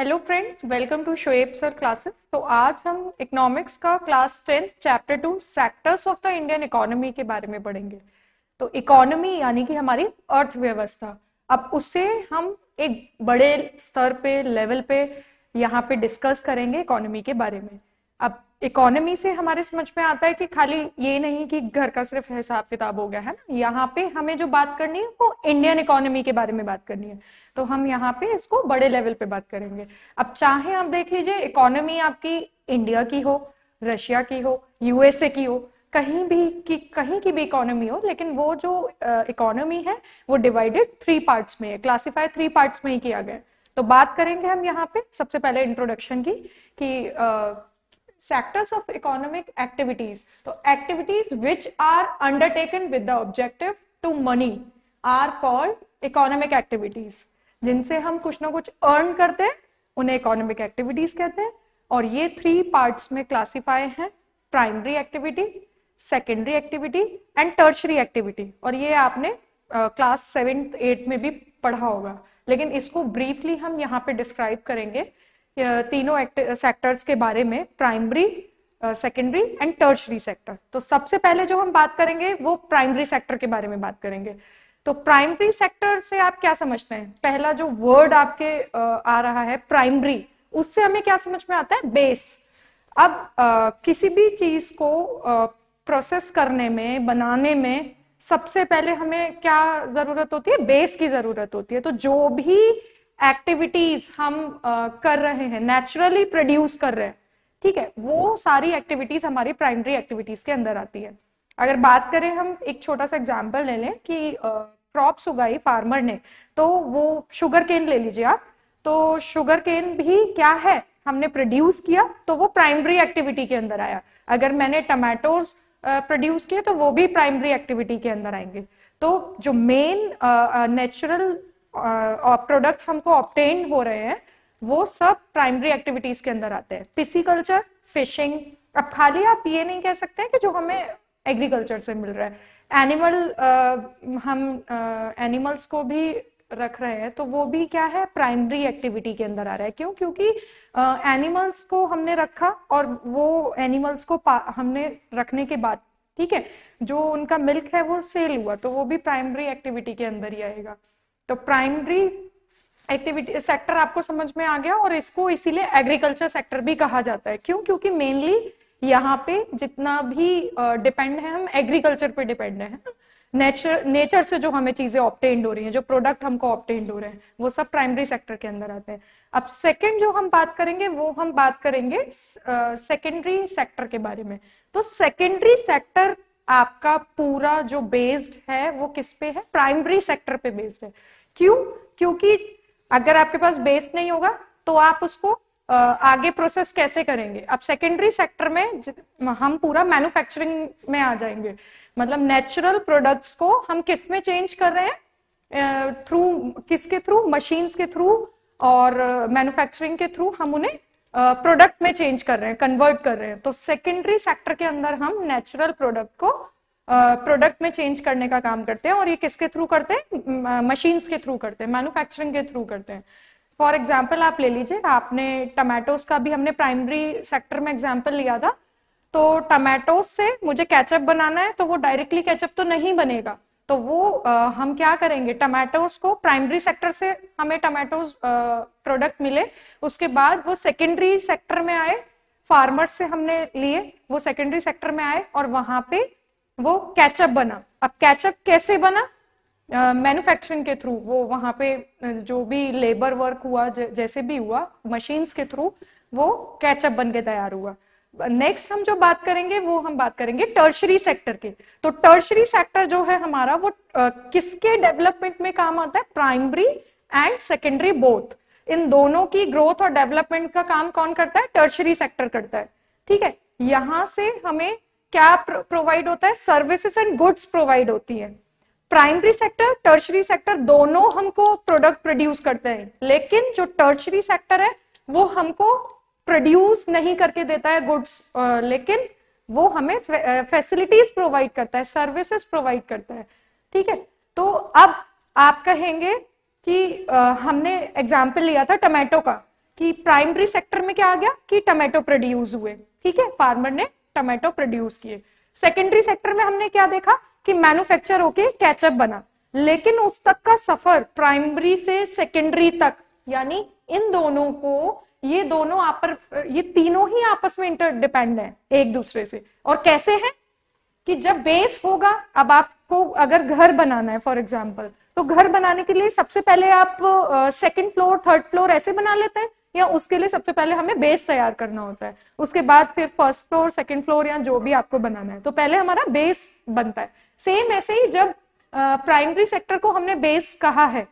hello friends welcome to Shoaib sir classes तो आज हम इकोनॉमिक्स का class tenth chapter two sectors of the Indian economy के बारे में पढ़ेंगे तो इकोनॉमी यानी कि हमारी अर्थव्यवस्था अब उसे हम एक बड़े स्तर पे लेवल पे यहाँ पे डिस्कस करेंगे इकोनॉमी के बारे में इकोनॉमी से हमारे समझ में आता है कि खाली ये नहीं कि घर का सिर्फ हिसाब किताब हो गया है ना यहाँ पे हमें जो बात करनी है वो इंडियन इकोनॉमी के बारे में बात करनी है तो हम यहाँ पे इसको बड़े लेवल पे बात करेंगे अब चाहे आप देख लीजिए इकोनॉमी आपकी इंडिया की हो रशिया की हो यूएसए की हो कहीं भी की कहीं की भी इकोनॉमी हो लेकिन वो जो इकोनॉमी है वो डिवाइडेड थ्री पार्ट्स में है क्लासीफाई थ्री पार्ट्स में ही किया गया तो बात करेंगे हम यहाँ पे सबसे पहले इंट्रोडक्शन की कि sectors of economic activities so activities which are undertaken with the objective to money are called economic activities जिनसे हम कुछ ना कुछ अर्न करते हैं उन्हें इकोनॉमिक एक्टिविटीज कहते हैं और ये थ्री पार्ट्स में क्लासिफाई है primary activity secondary activity and tertiary activity और ये आपने क्लास सेवेंथ एट में भी पढ़ा होगा लेकिन इसको ब्रीफली हम यहाँ पे डिस्क्राइब करेंगे तीनों सेक्टर्स के बारे में primary secondary and tertiary sector तो सबसे पहले जो हम बात करेंगे वो प्राइमरी सेक्टर के बारे में बात करेंगे तो प्राइमरी सेक्टर से आप क्या समझते हैं पहला जो वर्ड आपके आ रहा है प्राइमरी उससे हमें क्या समझ में आता है बेस अब आ, किसी भी चीज को प्रोसेस करने में बनाने में सबसे पहले हमें क्या जरूरत होती है बेस की जरूरत होती है तो जो भी एक्टिविटीज हम आ, कर रहे हैं नेचुरली प्रोड्यूस कर रहे हैं ठीक है वो सारी एक्टिविटीज हमारी प्राइमरी एक्टिविटीज के अंदर आती है अगर बात करें हम एक छोटा सा एग्जाम्पल ले लें कि क्रॉप्स उगाई फार्मर ने तो वो शुगर केन ले लीजिए आप तो शुगर केन भी क्या है हमने प्रोड्यूस किया तो वो प्राइमरी एक्टिविटी के अंदर आया अगर मैंने टमाटोज प्रोड्यूस किए तो वो भी प्राइमरी एक्टिविटी के अंदर आएंगे तो जो मेन नेचुरल प्रोडक्ट्स हमको ऑप्टेन हो रहे हैं वो सब प्राइमरी एक्टिविटीज के अंदर आते हैं पिसिकल्चर फिशिंग अब खाली आप ये नहीं कह सकते कि जो हमें एग्रीकल्चर से मिल रहा है एनिमल uh, हम एनिमल्स uh, को भी रख रहे हैं तो वो भी क्या है प्राइमरी एक्टिविटी के अंदर आ रहा है क्यों क्योंकि एनिमल्स uh, को हमने रखा और वो एनिमल्स को हमने रखने के बाद ठीक है जो उनका मिल्क है वो सेल हुआ तो वो भी प्राइमरी एक्टिविटी के अंदर ही आएगा तो प्राइमरी एक्टिविटी सेक्टर आपको समझ में आ गया और इसको इसीलिए एग्रीकल्चर सेक्टर भी कहा जाता है क्यों क्योंकि मेनली यहाँ पे जितना भी डिपेंड uh, है हम एग्रीकल्चर पे डिपेंड है नेचर नेचर से जो हमें चीजें ऑप्टेंड हो रही हैं जो प्रोडक्ट हमको ऑप्टेंड हो रहे हैं वो सब प्राइमरी सेक्टर के अंदर आते हैं अब सेकंड जो हम बात करेंगे वो हम बात करेंगे सेकेंडरी uh, सेक्टर के बारे में तो सेकेंडरी सेक्टर आपका पूरा जो बेस्ड है वो किस पे है प्राइमरी सेक्टर पे बेस्ड है क्यों क्योंकि अगर आपके पास बेस नहीं होगा तो आप उसको आगे प्रोसेस कैसे करेंगे अब सेकेंडरी सेक्टर में हम पूरा मैन्युफैक्चरिंग में आ जाएंगे मतलब नेचुरल प्रोडक्ट्स को हम किस में चेंज कर रहे हैं थ्रू किसके थ्रू मशीन्स के थ्रू और मैन्युफैक्चरिंग के थ्रू हम उन्हें प्रोडक्ट में चेंज कर रहे हैं कन्वर्ट कर रहे हैं तो सेकेंडरी सेक्टर के अंदर हम नेचुरल प्रोडक्ट को प्रोडक्ट में चेंज करने का काम करते हैं और ये किसके थ्रू करते हैं मशीन्स के थ्रू करते हैं मैन्युफैक्चरिंग के थ्रू करते हैं फॉर एग्जाम्पल आप ले लीजिए आपने टमाटोज का भी हमने प्राइमरी सेक्टर में एग्जाम्पल लिया था तो टमाटोज से मुझे कैचअप बनाना है तो वो डायरेक्टली कैचअप तो नहीं बनेगा तो वो आ, हम क्या करेंगे टमाटोज को प्राइमरी सेक्टर से हमें टमाटोज प्रोडक्ट मिले उसके बाद वो सेकेंडरी सेक्टर में आए फार्मर्स से हमने लिए वो सेकेंडरी सेक्टर में आए और वहां पे वो कैचअप बना अब कैचअप कैसे बना मैन्युफैक्चरिंग uh, के थ्रू वो वहां पे जो भी लेबर वर्क हुआ जैसे भी हुआ मशीन्स के थ्रू वो कैचअप बन के तैयार हुआ नेक्स्ट हम जो बात करेंगे वो हम बात करेंगे टर्शरी सेक्टर के तो टर्शरी सेक्टर जो है हमारा वो uh, किसके डेवलपमेंट में काम आता है प्राइमरी एंड सेकेंडरी बोथ इन दोनों की ग्रोथ और डेवलपमेंट का काम कौन करता है टर्शरी सेक्टर करता है ठीक है यहां से हमें क्या प्रोवाइड होता है सर्विसेज एंड गुड्स प्रोवाइड होती है प्राइमरी सेक्टर टर्शरी सेक्टर दोनों हमको प्रोडक्ट प्रोड्यूस करते हैं लेकिन जो टर्शरी सेक्टर है वो हमको प्रोड्यूस नहीं करके देता है गुड्स लेकिन वो हमें फैसिलिटीज प्रोवाइड करता है सर्विसेज प्रोवाइड करता है ठीक है तो अब आप कहेंगे कि आ, हमने एग्जाम्पल लिया था टमेटो का कि प्राइमरी सेक्टर में क्या आ गया कि टमेटो प्रोड्यूस हुए ठीक है फार्मर ने टमाटो प्रोड्यूस किए सेकेंडरी सेक्टर में हमने क्या देखा कि मैन्युफैक्चर होके कैचअप बना लेकिन उस तक का सफर प्राइमरी से सेकेंडरी तक यानी इन दोनों को ये दोनों आप पर ये तीनों ही आपस में इंटरडिपेंड है एक दूसरे से और कैसे है कि जब बेस होगा अब आपको अगर घर बनाना है फॉर एग्जाम्पल तो घर बनाने के लिए सबसे पहले आप सेकेंड फ्लोर थर्ड फ्लोर ऐसे बना लेते हैं या उसके लिए सबसे पहले हमें बेस तैयार करना होता है उसके बाद फिर फर्स्ट फ्लोर सेकेंड फ्लोर या जो भी आपको बनाना है तो पहले हमारा बेस बनता है सेम ऐसे ही जब प्राइमरी सेक्टर को हमने बेस कहा है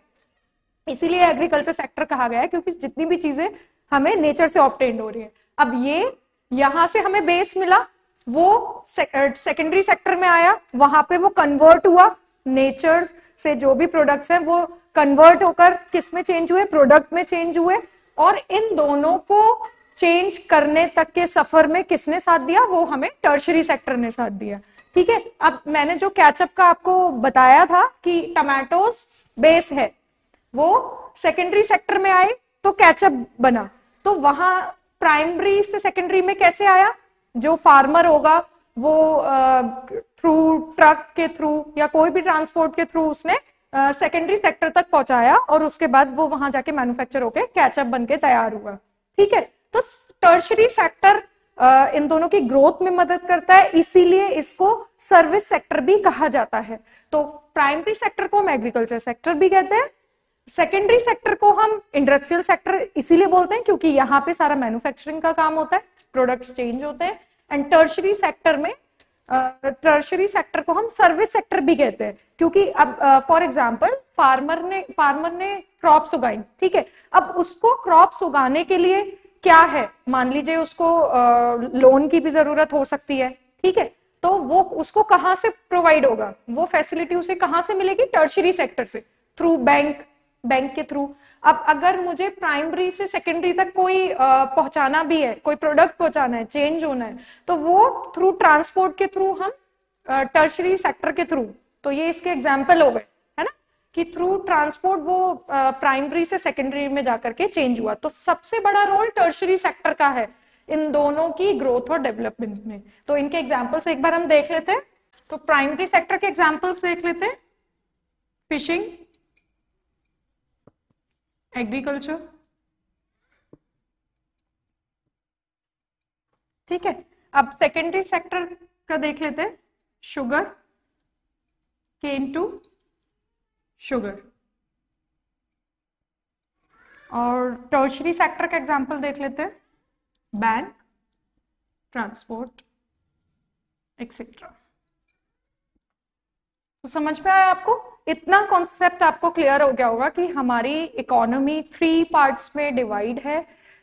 इसीलिए एग्रीकल्चर सेक्टर कहा गया है क्योंकि जितनी भी चीजें हमें नेचर से ऑप्टेंड हो रही है अब ये यहां से हमें बेस मिला वो सेकेंडरी सेक्टर में आया वहां पे वो कन्वर्ट हुआ नेचर से जो भी प्रोडक्ट्स हैं वो कन्वर्ट होकर किस में चेंज हुए प्रोडक्ट में चेंज हुए और इन दोनों को चेंज करने तक के सफर में किसने साथ दिया वो हमें टर्शरी सेक्टर ने साथ दिया ठीक है अब मैंने जो कैचअप का आपको बताया था कि टमाटोस बेस है वो सेकेंडरी सेक्टर में आए तो कैचअप बना तो वहां प्राइमरी से सेकेंडरी में कैसे आया जो फार्मर होगा वो थ्रू ट्रक के थ्रू या कोई भी ट्रांसपोर्ट के थ्रू उसने सेकेंडरी सेक्टर तक पहुंचाया और उसके बाद वो वहां जाके मैन्युफैक्चर होके कैचअप बन के तैयार हुआ ठीक है तो टर्शरी सेक्टर uh, इन दोनों की ग्रोथ में मदद करता है इसीलिए इसको सर्विस सेक्टर भी कहा जाता है तो प्राइमरी सेक्टर को हम एग्रीकल्चर सेक्टर भी कहते हैं सेकेंडरी सेक्टर को हम इंडस्ट्रियल सेक्टर इसीलिए बोलते हैं क्योंकि यहाँ पे सारा मैन्युफैक्चरिंग का काम होता है प्रोडक्ट्स चेंज होते हैं एंड टर्शरी सेक्टर में टर्शरी सेक्टर को हम सर्विस सेक्टर भी कहते हैं क्योंकि अब फॉर एग्जाम्पल फार्मर ने फार्मर ने क्रॉप्स उगाई ठीक है अब उसको क्रॉप्स उगाने के लिए क्या है मान लीजिए उसको लोन uh, की भी जरूरत हो सकती है ठीक है तो वो उसको कहाँ से प्रोवाइड होगा वो फैसिलिटी उसे कहाँ से मिलेगी टर्शरी सेक्टर से थ्रू बैंक बैंक के थ्रू अब अगर मुझे प्राइमरी से सेकेंडरी तक कोई पहुंचाना भी है कोई प्रोडक्ट पहुंचाना है चेंज होना है तो वो थ्रू ट्रांसपोर्ट के थ्रू हम टर्शरी सेक्टर के थ्रू तो ये इसके एग्जाम्पल हो गए है ना कि थ्रू ट्रांसपोर्ट वो प्राइमरी से सेकेंडरी में जाकर के चेंज हुआ तो सबसे बड़ा रोल टर्शरी सेक्टर का है इन दोनों की ग्रोथ और डेवलपमेंट में तो इनके एग्जाम्पल्स एक बार हम देख लेते हैं तो प्राइमरी सेक्टर के एग्जाम्पल्स देख लेते हैं फिशिंग एग्रीकल्चर ठीक है अब सेकेंडरी सेक्टर का देख लेते हैं शुगर केन टू शुगर और टर्शरी सेक्टर का एग्जांपल देख लेते हैं बैंक ट्रांसपोर्ट एक्सेट्रा तो समझ में आया आपको इतना कॉन्सेप्ट आपको क्लियर हो गया होगा कि हमारी इकोनॉमी थ्री पार्ट्स में डिवाइड है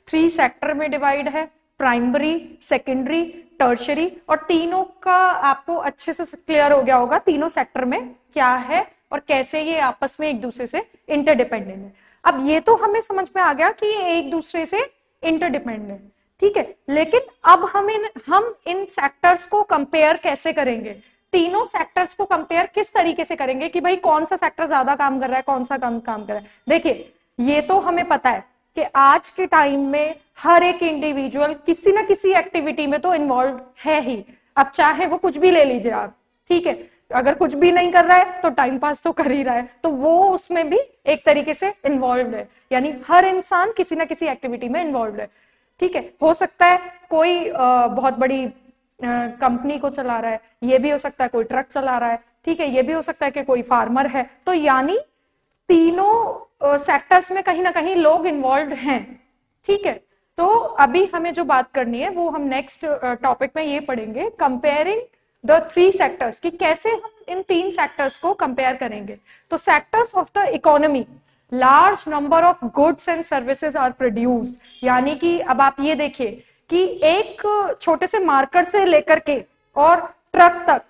थ्री सेक्टर में डिवाइड है प्राइमरी सेकेंडरी टर्शरी और तीनों का आपको अच्छे से क्लियर हो गया होगा तीनों सेक्टर में क्या है और कैसे ये आपस में एक दूसरे से इंटरडिपेंडेंट है अब ये तो हमें समझ में आ गया कि ये एक दूसरे से इंटरडिपेंडेंट ठीक है लेकिन अब हम इन हम इन सेक्टर्स को कंपेयर कैसे करेंगे तीनों सेक्टर्स को कंपेयर किस तरीके से करेंगे कि भाई कौन सा सेक्टर ज्यादा काम कर रहा है कौन सा कम काम कर रहा है देखिए ये तो हमें पता है कि आज के टाइम में हर एक इंडिविजुअल किसी ना किसी एक्टिविटी में तो इन्वॉल्व है ही अब चाहे वो कुछ भी ले लीजिए आप ठीक है अगर कुछ भी नहीं कर रहा है तो टाइम पास तो कर ही रहा है तो वो उसमें भी एक तरीके से इन्वॉल्व है यानी हर इंसान किसी ना किसी एक्टिविटी में इन्वॉल्व है ठीक है हो सकता है कोई आ, बहुत बड़ी कंपनी को चला रहा है ये भी हो सकता है कोई ट्रक चला रहा है ठीक है ये भी हो सकता है कि कोई फार्मर है तो यानी तीनों सेक्टर्स में कहीं ना कहीं लोग इन्वॉल्व हैं ठीक है तो अभी हमें जो बात करनी है वो हम नेक्स्ट टॉपिक में ये पढ़ेंगे कंपेयरिंग द थ्री सेक्टर्स कि कैसे हम इन तीन सेक्टर्स को कंपेयर करेंगे तो sectors of the economy large number of goods and services are produced यानी कि अब आप ये देखिए कि एक छोटे से मार्कर से लेकर के और ट्रक तक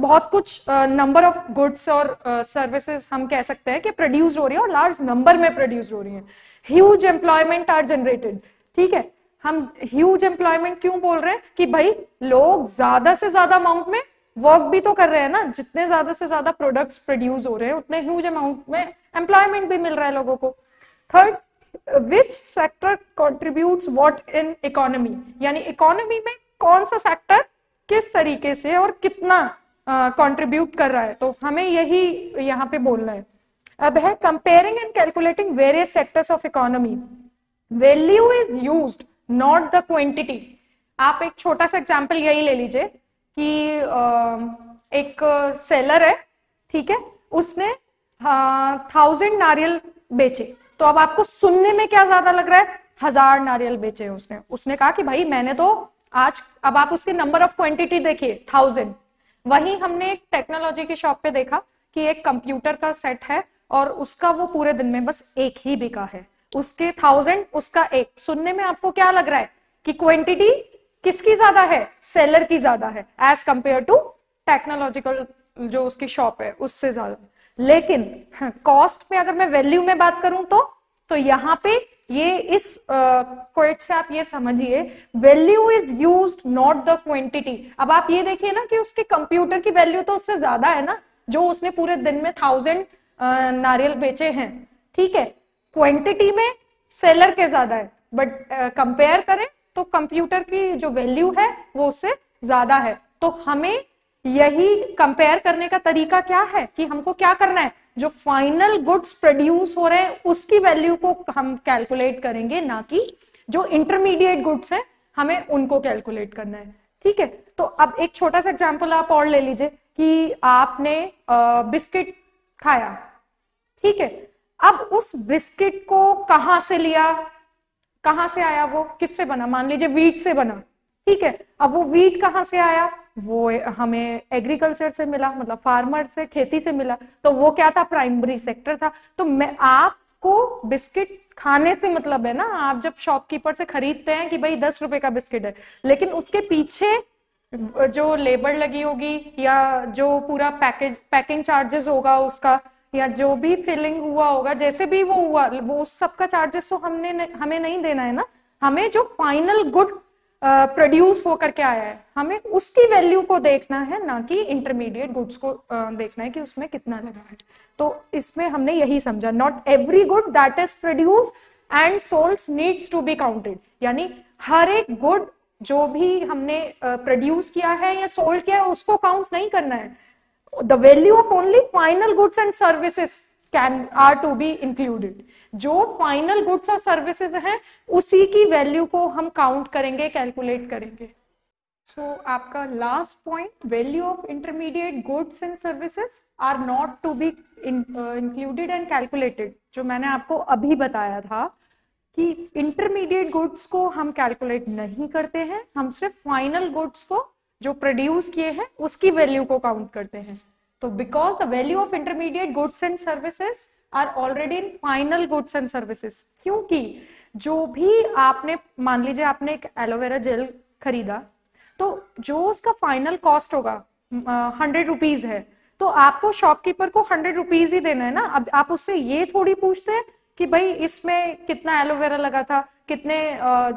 बहुत कुछ नंबर ऑफ गुड्स और सर्विसेज हम कह सकते हैं कि प्रोड्यूस हो रही है और लार्ज नंबर में प्रोड्यूस हो रही है ह्यूज एम्प्लॉयमेंट आर जनरेटेड ठीक है हम ह्यूज एम्प्लॉयमेंट क्यों बोल रहे हैं कि भाई लोग ज्यादा से ज्यादा अमाउंट में वर्क भी तो कर रहे हैं ना जितने ज्यादा से ज्यादा प्रोडक्ट्स प्रोड्यूस हो रहे हैं उतने ह्यूज अमाउंट में एम्प्लॉयमेंट भी मिल रहा है लोगों को third which sector contribute what in economy यानी इकोनॉमी में कौन सा सेक्टर किस तरीके से और कितना कॉन्ट्रीब्यूट uh, कर रहा है तो हमें यही यहाँ पे बोलना है अब है comparing and calculating various sectors of economy value is use not the quantity आप एक छोटा सा एग्जाम्पल यही ले लीजिए कि uh, एक सेलर है ठीक है उसने थाउजेंड नारियल बेचे तो अब आपको सुनने में क्या ज्यादा लग रहा है हजार नारियल बेचे उसने उसने कहा कि भाई मैंने तो आज अब आप उसके नंबर ऑफ क्वांटिटी देखिए थाउजेंड वही हमने एक टेक्नोलॉजी की शॉप पे देखा कि एक कंप्यूटर का सेट है और उसका वो पूरे दिन में बस एक ही बिका है उसके थाउजेंड उसका एक सुनने में आपको क्या लग रहा है कि क्वांटिटी किसकी ज्यादा है सेलर की ज्यादा है एज कंपेयर टू टेक्नोलॉजिकल जो उसकी शॉप है उससे ज्यादा लेकिन कॉस्ट हाँ, में अगर मैं वैल्यू में बात करूं तो तो यहां पे ये इस क्वेट uh, से आप ये समझिए value is use not the quantity अब आप ये देखिए ना कि उसके कंप्यूटर की वैल्यू तो उससे ज्यादा है ना जो उसने पूरे दिन में थाउजेंड uh, नारियल बेचे हैं ठीक है क्वांटिटी में सेलर के ज्यादा है बट कंपेयर uh, करें तो कंप्यूटर की जो वैल्यू है वो उससे ज्यादा है तो हमें यही कंपेयर करने का तरीका क्या है कि हमको क्या करना है जो फाइनल गुड्स प्रोड्यूस हो रहे हैं उसकी वैल्यू को हम कैलकुलेट करेंगे ना कि जो इंटरमीडिएट गुड्स है हमें उनको कैलकुलेट करना है ठीक है तो अब एक छोटा सा एग्जाम्पल आप और ले लीजिए कि आपने बिस्किट खाया ठीक है अब उस बिस्किट को कहां से लिया कहां से आया वो किससे बना मान लीजिए वीट से बना ठीक है अब वो वीट कहां से आया वो हमें एग्रीकल्चर से मिला मतलब फार्मर से खेती से मिला तो वो क्या था प्राइमरी सेक्टर था तो मैं आपको बिस्किट खाने से मतलब है ना आप जब शॉपकीपर से खरीदते हैं कि भाई दस रुपए का बिस्किट है लेकिन उसके पीछे जो लेबर लगी होगी या जो पूरा पैकेज पैकिंग चार्जेस होगा उसका या जो भी फिलिंग हुआ होगा जैसे भी वो हुआ वो उस चार्जेस तो हमने हमें नहीं देना है ना हमें जो फाइनल गुड प्रोड्यूस होकर के आया है हमें उसकी वैल्यू को देखना है ना कि इंटरमीडिएट गुड्स को uh, देखना है कि उसमें कितना लगा है तो इसमें हमने यही समझा not every good that is produce and sold needs to be counted यानी हर एक गुड जो भी हमने प्रोड्यूस uh, किया है या सोल्ड किया है उसको काउंट नहीं करना है the value of only final goods and services can are to be included जो फाइनल गुड्स और सर्विसेज है उसी की वैल्यू को हम काउंट करेंगे कैलकुलेट करेंगे सो so, आपका last point value of intermediate goods and services are not to be included and calculated जो मैंने आपको अभी बताया था कि इंटरमीडिएट गुड्स को हम कैलकुलेट नहीं करते हैं हम सिर्फ फाइनल गुड्स को जो प्रोड्यूस किए हैं उसकी वैल्यू को काउंट करते हैं तो because the value of intermediate goods and services are already in final goods and services क्योंकि जो भी आपने मान लीजिए आपने एक एलोवेरा जेल खरीदा तो जो उसका फाइनल कॉस्ट होगा हंड्रेड रुपीज है तो आपको शॉपकीपर को हंड्रेड रुपीज ही देना है ना अब आप उससे ये थोड़ी पूछते हैं कि भाई इसमें कितना एलोवेरा लगा था कितने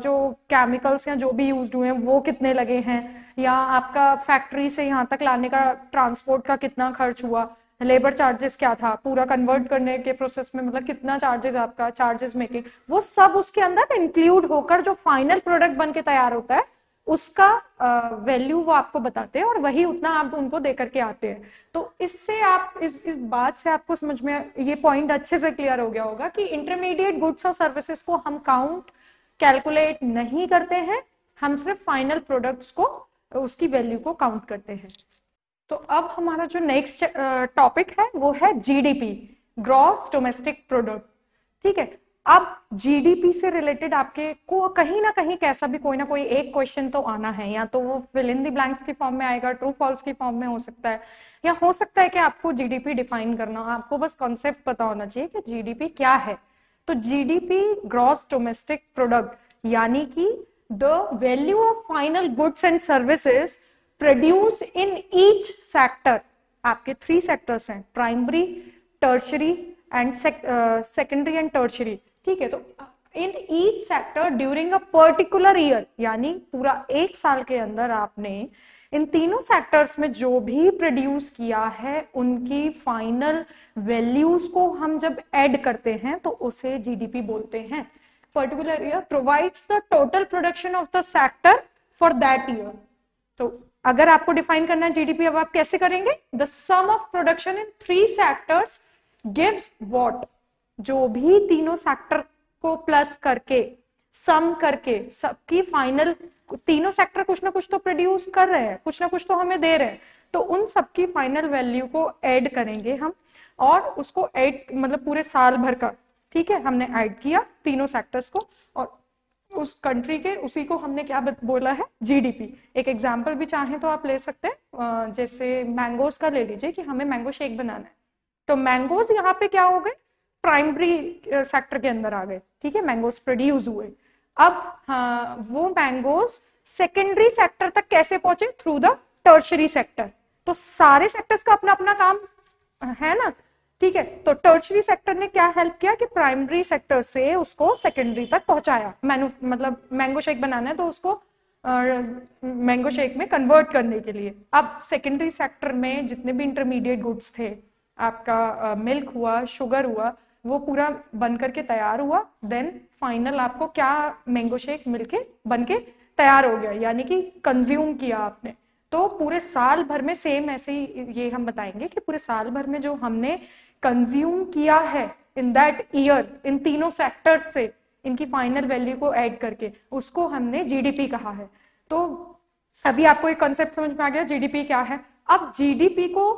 जो केमिकल्स या जो भी यूज हुए हैं वो कितने लगे हैं या आपका फैक्ट्री से यहाँ तक लाने का ट्रांसपोर्ट का कितना खर्च हुआ लेबर चार्जेस क्या था पूरा कन्वर्ट करने के प्रोसेस में मतलब कितना चार्जेस आपका चार्जेस मेकिंग वो सब उसके अंदर इंक्लूड होकर जो फाइनल प्रोडक्ट बन के तैयार होता है उसका वैल्यू वो आपको बताते हैं और वही उतना आप उनको दे करके आते हैं तो इससे आप इस, इस बात से आपको समझ में ये पॉइंट अच्छे से क्लियर हो गया होगा कि इंटरमीडिएट गुड्स और सर्विसेज को हम काउंट कैलकुलेट नहीं करते हैं हम सिर्फ फाइनल प्रोडक्ट्स को उसकी वैल्यू को काउंट करते हैं तो अब हमारा जो नेक्स्ट टॉपिक है वो है जीडीपी ग्रॉस डोमेस्टिक प्रोडक्ट ठीक है अब जीडीपी से रिलेटेड आपके को कहीं ना कहीं कैसा भी कोई ना कोई एक क्वेश्चन तो आना है या तो वो फिल इन दी ब्लैंक्स की फॉर्म में आएगा ट्रू फॉल्स की फॉर्म में हो सकता है या हो सकता है कि आपको जीडीपी डिफाइन करना आपको बस कॉन्सेप्ट पता होना चाहिए कि जीडीपी क्या है तो जीडीपी ग्रॉस डोमेस्टिक प्रोडक्ट यानी कि the value of final goods and services produce in each sector आपके थ्री सेक्टर्स हैं primary tertiary and secondary and tertiary ठीक है तो in each sector during a particular year यानी पूरा एक साल के अंदर आपने इन तीनों सेक्टर्स में जो भी प्रोड्यूस किया है उनकी फाइनल वैल्यूज को हम जब ऐड करते हैं तो उसे जीडीपी बोलते हैं particular year provides the total production of the sector for that year तो अगर आपको डिफाइन करना है जीडीपी अब आप कैसे करेंगे the sum of production in three sectors gives what जो भी तीनों सेक्टर को प्लस करके सम करके सबकी फाइनल तीनों सेक्टर कुछ ना कुछ तो प्रोड्यूस कर रहे हैं कुछ ना कुछ तो हमें दे रहे हैं तो उन सबकी फाइनल वैल्यू को ऐड करेंगे हम और उसको ऐड मतलब पूरे साल भर का ठीक है हमने ऐड किया तीनों सेक्टर्स को और उस कंट्री के उसी को हमने क्या बोला है जीडीपी एक एग्जाम्पल भी चाहें तो आप ले सकते हैं जैसे मैंगोज का ले लीजिए कि हमें मैंगो शेक बनाना है तो मैंगोज यहाँ पे क्या हो गए प्राइमरी सेक्टर uh, के अंदर आ गए ठीक है मैंगोज प्रोड्यूस हुए अब हाँ, वो मैंगोज सेकेंडरी सेक्टर तक कैसे पहुंचे थ्रू द टर्शरी सेक्टर तो सारे सेक्टर्स का अपना अपना काम है ना ठीक है तो टर्शरी सेक्टर ने क्या हेल्प किया कि प्राइमरी सेक्टर से उसको सेकेंडरी तक पहुंचाया मैनु मतलब मैंगो शेक बनाना है तो उसको मैंगो शेक में कन्वर्ट करने के लिए अब सेकेंडरी सेक्टर में जितने भी इंटरमीडिएट गुड्स थे आपका मिल्क हुआ शुगर हुआ वो पूरा बन करके तैयार हुआ देन फाइनल आपको क्या मैंगो शेक मिलके बन के तैयार हो गया यानी कि कंज्यूम किया आपने तो पूरे साल भर में सेम ऐसे ही ये हम बताएंगे कि पूरे साल भर में जो हमने कंज्यूम किया है इन दैट ईयर इन तीनों सेक्टर्स से इनकी फाइनल वैल्यू को ऐड करके उसको हमने जीडीपी कहा है तो अभी आपको एक कॉन्सेप्ट समझ में आ गया जीडीपी क्या है अब जीडीपी को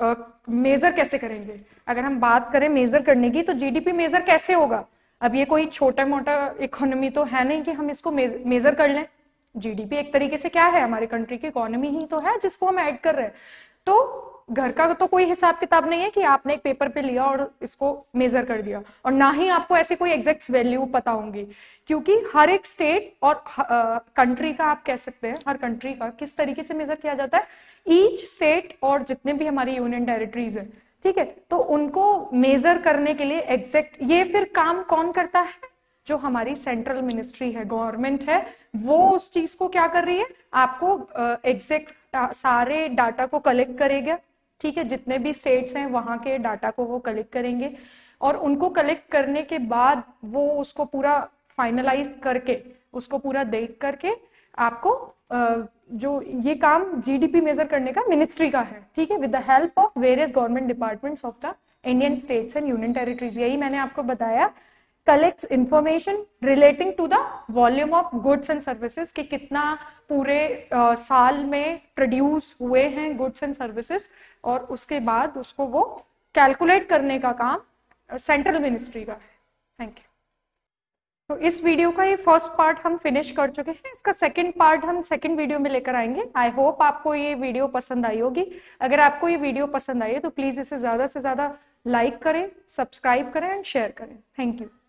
मेज़र कैसे करेंगे अगर हम बात करें मेज़र करने की तो जीडीपी मेज़र कैसे होगा अब ये कोई छोटा मोटा इकोनॉमी तो है नहीं कि हम इसको मेज़र कर लें जीडीपी एक तरीके से क्या है हमारे कंट्री की इकोनॉमी ही तो है जिसको हम ऐड कर रहे हैं तो घर का तो कोई हिसाब किताब नहीं है कि आपने एक पेपर पे लिया और इसको मेजर कर दिया और ना ही आपको ऐसे कोई एग्जैक्ट वैल्यू पता होंगी क्योंकि हर एक स्टेट और कंट्री का आप कह सकते हैं हर कंट्री का किस तरीके से मेजर किया जाता है ईच स्टेट और जितने भी हमारी यूनियन टेरिटरीज है ठीक है तो उनको मेजर करने के लिए एग्जैक्ट ये फिर काम कौन करता है जो हमारी सेंट्रल मिनिस्ट्री है गवर्नमेंट है वो उस चीज को क्या कर रही है आपको एग्जैक्ट सारे डाटा को कलेक्ट करेगा ठीक है जितने भी स्टेट्स हैं वहाँ के डाटा को वो कलेक्ट करेंगे और उनको कलेक्ट करने के बाद वो उसको पूरा फाइनलाइज करके उसको पूरा देख करके आपको जो ये काम जीडीपी मेजर करने का मिनिस्ट्री का है ठीक है with the help of various government departments of the Indian states and union territories यही मैंने आपको बताया collects information relating to the volume of goods and services कि कितना पूरे uh, साल में प्रोड्यूस हुए हैं गुड्स एंड सर्विसेज और उसके बाद उसको वो कैलकुलेट करने का काम सेंट्रल मिनिस्ट्री का है थैंक यू तो इस वीडियो का ये फर्स्ट पार्ट हम फिनिश कर चुके हैं इसका सेकंड पार्ट हम सेकंड वीडियो में लेकर आएंगे आई होप आपको ये वीडियो पसंद आई होगी अगर आपको ये वीडियो पसंद आई है तो प्लीज़ इसे ज़्यादा से ज़्यादा लाइक करें सब्सक्राइब करें एंड शेयर करें थैंक यू